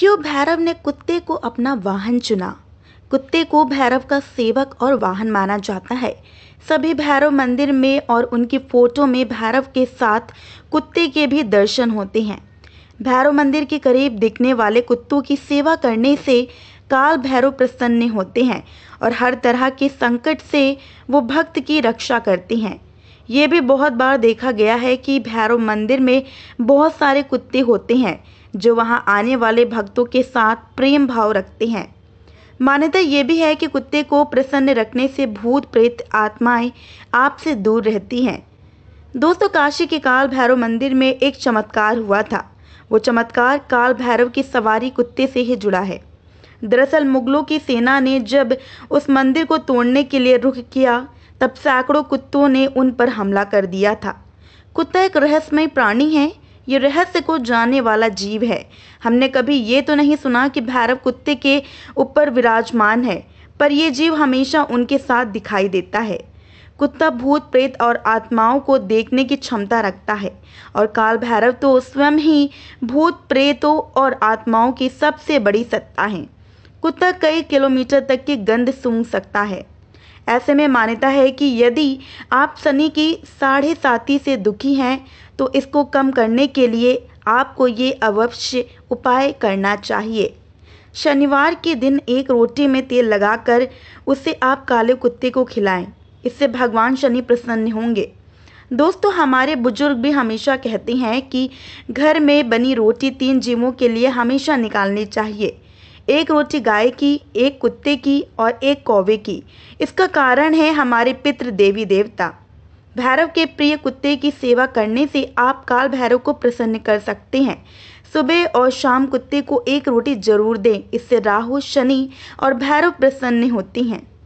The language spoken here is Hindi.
क्यों भैरव ने कुत्ते को अपना वाहन चुना कुत्ते को भैरव का सेवक और वाहन माना जाता है सभी भैरव मंदिर में और उनकी फोटो में भैरव के साथ कुत्ते के भी दर्शन होते हैं भैरव मंदिर के करीब दिखने वाले कुत्तों की सेवा करने से काल भैरव प्रसन्न होते हैं और हर तरह के संकट से वो भक्त की रक्षा करते हैं ये भी बहुत बार देखा गया है कि भैरव मंदिर में बहुत सारे कुत्ते होते हैं जो वहाँ आने वाले भक्तों के साथ प्रेम भाव रखते हैं मान्यता ये भी है कि कुत्ते को प्रसन्न रखने से भूत प्रेत आत्माएं आपसे दूर रहती हैं दोस्तों काशी के काल भैरव मंदिर में एक चमत्कार हुआ था वो चमत्कार काल भैरव की सवारी कुत्ते से ही जुड़ा है दरअसल मुगलों की सेना ने जब उस मंदिर को तोड़ने के लिए रुख किया तब सैकड़ों कुत्तों ने उन पर हमला कर दिया था कुत्ता एक रहस्यमय प्राणी है ये रहस्य को जानने वाला जीव है हमने कभी ये तो नहीं सुना कि भैरव कुत्ते के ऊपर विराजमान है पर यह जीव हमेशा उनके साथ दिखाई देता है कुत्ता भूत प्रेत और आत्माओं को देखने की क्षमता रखता है और काल भैरव तो स्वयं ही भूत प्रेतों और आत्माओं की सबसे बड़ी सत्ता है कुत्ता कई किलोमीटर तक की गंध सूंघ सकता है ऐसे में मान्यता है कि यदि आप शनि की साढ़े साती से दुखी हैं तो इसको कम करने के लिए आपको ये अवश्य उपाय करना चाहिए शनिवार के दिन एक रोटी में तेल लगाकर उसे आप काले कुत्ते को खिलाएं इससे भगवान शनि प्रसन्न होंगे दोस्तों हमारे बुजुर्ग भी हमेशा कहते हैं कि घर में बनी रोटी तीन जीवों के लिए हमेशा निकालनी चाहिए एक रोटी गाय की एक कुत्ते की और एक कौवे की इसका कारण है हमारे पितृ देवी देवता भैरव के प्रिय कुत्ते की सेवा करने से आप काल भैरव को प्रसन्न कर सकते हैं सुबह और शाम कुत्ते को एक रोटी जरूर दें इससे राहु शनि और भैरव प्रसन्न होती हैं